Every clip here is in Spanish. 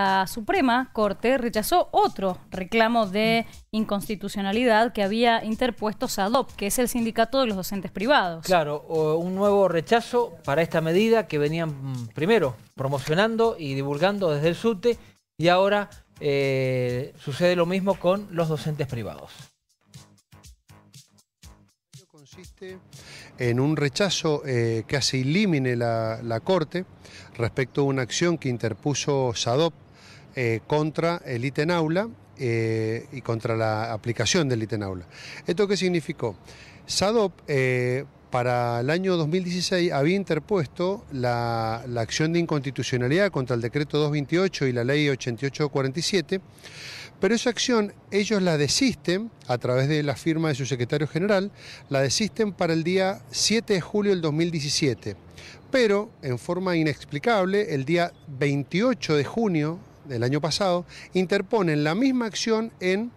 La Suprema Corte rechazó otro reclamo de inconstitucionalidad que había interpuesto SADOP, que es el sindicato de los docentes privados. Claro, un nuevo rechazo para esta medida que venían mm, primero promocionando y divulgando desde el SUTE y ahora eh, sucede lo mismo con los docentes privados. Consiste en un rechazo eh, que hace elimine la, la Corte respecto a una acción que interpuso SADOP eh, contra el ítem aula eh, y contra la aplicación del ítem aula. ¿Esto qué significó? SADOP eh, para el año 2016 había interpuesto la, la, acción de inconstitucionalidad contra el decreto 228 y la ley 8847, pero esa acción ellos la desisten a través de la firma de su secretario general, la desisten para el día 7 de julio del 2017. Pero, en forma inexplicable, el día 28 de junio del año pasado interponen la misma acción en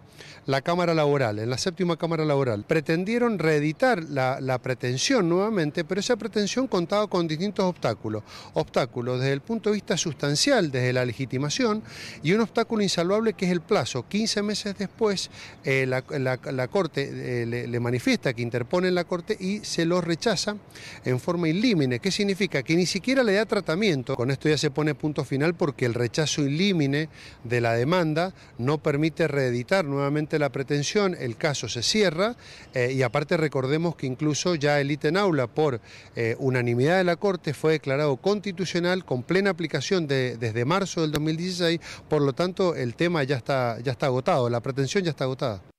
la Cámara Laboral, en la séptima Cámara Laboral. Pretendieron reeditar la, pretensión nuevamente, pero esa pretensión contaba con distintos obstáculos. Obstáculos desde el punto de vista sustancial, desde la legitimación, y un obstáculo insalvable que es el plazo. 15 meses después, eh, la, Corte eh, le, manifiesta que interpone la Corte y se lo rechaza en forma ilímine. ¿Qué significa? Que ni siquiera le da tratamiento. Con esto ya se pone punto final porque el rechazo ilímine de la demanda no permite reeditar nuevamente la pretensión, el caso se cierra eh, y aparte recordemos que incluso ya el ítem aula por eh, unanimidad de la Corte fue declarado constitucional con plena aplicación desde marzo del 2016, por lo tanto el tema ya está, ya está agotado, la pretensión ya está agotada.